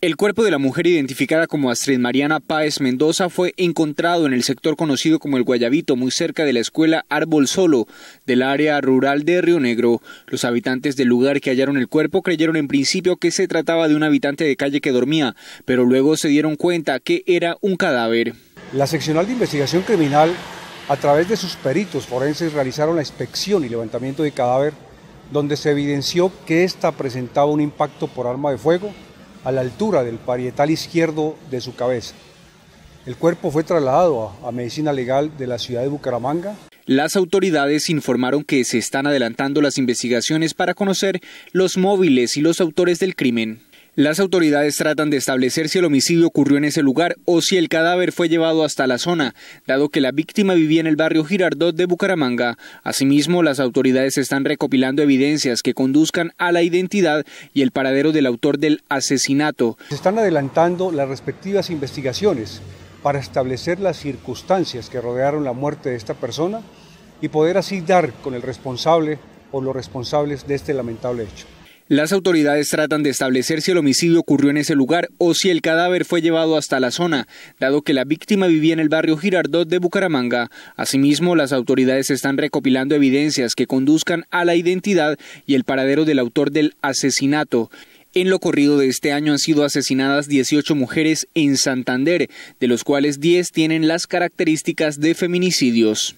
El cuerpo de la mujer identificada como Astrid Mariana Páez Mendoza fue encontrado en el sector conocido como el Guayabito, muy cerca de la escuela Árbol Solo, del área rural de Río Negro. Los habitantes del lugar que hallaron el cuerpo creyeron en principio que se trataba de un habitante de calle que dormía, pero luego se dieron cuenta que era un cadáver. La seccional de investigación criminal, a través de sus peritos forenses, realizaron la inspección y levantamiento de cadáver, donde se evidenció que ésta presentaba un impacto por arma de fuego a la altura del parietal izquierdo de su cabeza. El cuerpo fue trasladado a, Medicina Legal de la ciudad de Bucaramanga. Las autoridades informaron que se están adelantando las investigaciones para conocer los móviles y los autores del crimen. Las autoridades tratan de establecer si el homicidio ocurrió en ese lugar o si el cadáver fue llevado hasta la zona, dado que la víctima vivía en el barrio Girardot de Bucaramanga. Asimismo, las autoridades están recopilando evidencias que conduzcan a la identidad y el paradero del autor del asesinato. Se están adelantando las respectivas investigaciones para establecer las circunstancias que rodearon la muerte de esta persona y poder así dar con el responsable o los responsables de este lamentable hecho. Las autoridades tratan de establecer si el homicidio ocurrió en ese lugar o si el cadáver fue llevado hasta la zona, dado que la víctima vivía en el barrio Girardot de Bucaramanga. Asimismo, las autoridades están recopilando evidencias que conduzcan a la identidad y el paradero del autor del asesinato. En lo corrido de este año han sido asesinadas 18 mujeres en Santander, de los cuales 10 tienen las características de feminicidios.